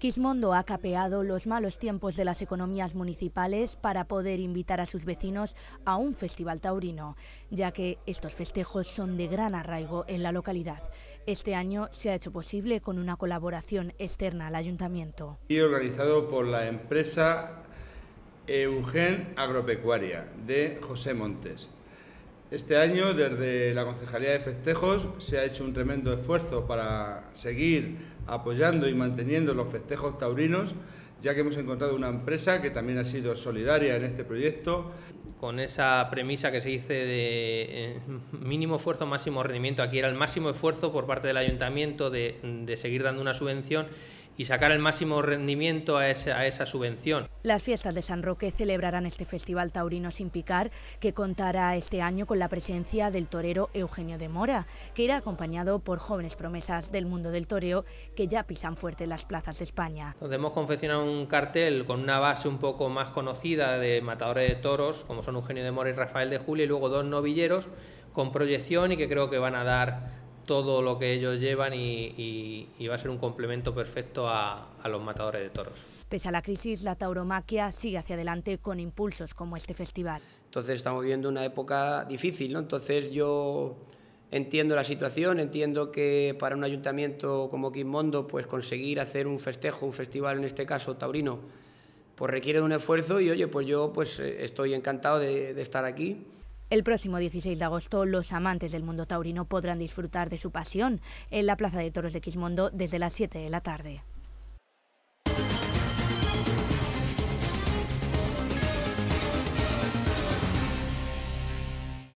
Quismondo ha capeado los malos tiempos de las economías municipales para poder invitar a sus vecinos a un festival taurino, ya que estos festejos son de gran arraigo en la localidad. Este año se ha hecho posible con una colaboración externa al ayuntamiento. Y organizado por la empresa Eugen Agropecuaria de José Montes este año, desde la Concejalía de Festejos, se ha hecho un tremendo esfuerzo para seguir apoyando y manteniendo los festejos taurinos, ya que hemos encontrado una empresa que también ha sido solidaria en este proyecto. Con esa premisa que se dice de eh, mínimo esfuerzo, máximo rendimiento, aquí era el máximo esfuerzo por parte del ayuntamiento de, de seguir dando una subvención y sacar el máximo rendimiento a esa, subvención. Las fiestas de San Roque celebrarán este Festival Taurino Sin Picar, que contará este año con la presencia del torero Eugenio de Mora, que irá acompañado por jóvenes promesas del mundo del toreo que ya pisan fuerte las plazas de España. hemos confeccionado un cartel con una base un poco más conocida de matadores de toros, como son Eugenio de Mora y Rafael de Julio, y luego dos novilleros con proyección y que creo que van a dar todo lo que ellos llevan y, va a ser un complemento perfecto a, los matadores de toros. Pese a la crisis, la tauromaquia sigue hacia adelante con impulsos como este festival. Entonces estamos viviendo una época difícil, ¿no? Entonces yo entiendo la situación, entiendo que para un ayuntamiento como Quismondo, pues conseguir hacer un festejo, un festival en este caso taurino, pues requiere de un esfuerzo y oye, pues yo pues eh, estoy encantado de, de estar aquí. El próximo 16 de agosto, los amantes del mundo taurino podrán disfrutar de su pasión en la Plaza de Toros de Quismondo desde las 7 de la tarde.